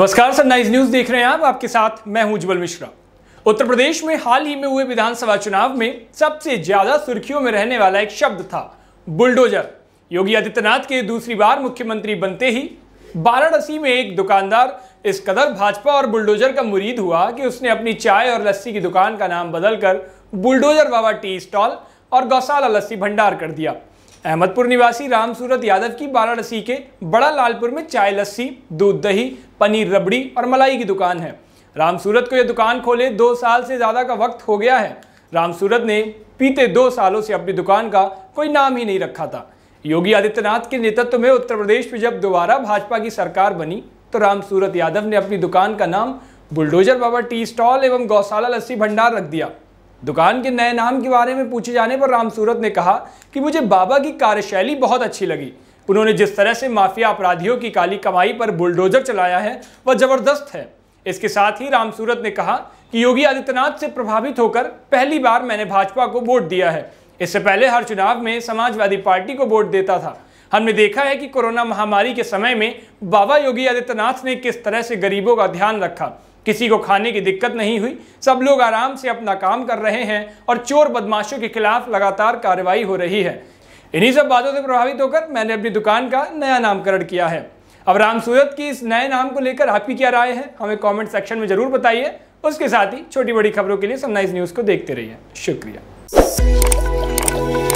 नमस्कार sir noise news देख रहे हैं आप आपके साथ मैं हूं उज्जवल मिश्रा उत्तर प्रदेश में हाल ही में हुए विधानसभा चुनाव में सबसे ज्यादा सुर्खियों में रहने वाला एक शब्द था बुलडोजर योगी आदित्यनाथ के दूसरी बार मुख्यमंत्री बनते ही वाराणसी में एक दुकानदार इस कदर भाजपा और बुलडोजर का मुरीद हुआ कि उसने अपनी चाय और लस्सी की दुकान का नाम बदलकर बुलडोजर बाबा टी स्टॉल और गौशाला लस्सी भंडार कर दिया अहमदपुर निवासी रामसूरत यादव की वाराणसी के बड़ा लालपुर में चाय लस्सी दूध दही पनीर रबड़ी और मलाई की दुकान है रामसूरत को यह दुकान खोले दो साल से ज़्यादा का वक्त हो गया है रामसूरत ने पीते दो सालों से अपनी दुकान का कोई नाम ही नहीं रखा था योगी आदित्यनाथ के नेतृत्व में उत्तर प्रदेश में जब दोबारा भाजपा की सरकार बनी तो रामसूरत यादव ने अपनी दुकान का नाम बुलडोजर बाबा टी स्टॉल एवं गौशाला लस्सी भंडार रख दिया दुकान के नए नाम के बारे में पूछे जाने पर रामसूरत ने कहा कि मुझे बाबा की कार्यशैली बहुत अच्छी लगी उन्होंने जिस तरह से माफिया अपराधियों की काली कमाई पर बुलडोजर चलाया है वह जबरदस्त है इसके साथ ही रामसूरत ने कहा कि योगी आदित्यनाथ से प्रभावित होकर पहली बार मैंने भाजपा को वोट दिया है इससे पहले हर चुनाव में समाजवादी पार्टी को वोट देता था हमने देखा है कि कोरोना महामारी के समय में बाबा योगी आदित्यनाथ ने किस तरह से गरीबों का ध्यान रखा किसी को खाने की दिक्कत नहीं हुई सब लोग आराम से अपना काम कर रहे हैं और चोर बदमाशों के खिलाफ लगातार कार्रवाई हो रही है इन्हीं सब बातों से प्रभावित होकर मैंने अपनी दुकान का नया नामकरण किया है अब राम सूरत की इस नए नाम को लेकर आपकी क्या राय है हमें कमेंट सेक्शन में जरूर बताइए उसके साथ ही छोटी बड़ी खबरों के लिए सनराइज न्यूज़ को देखते रहिए शुक्रिया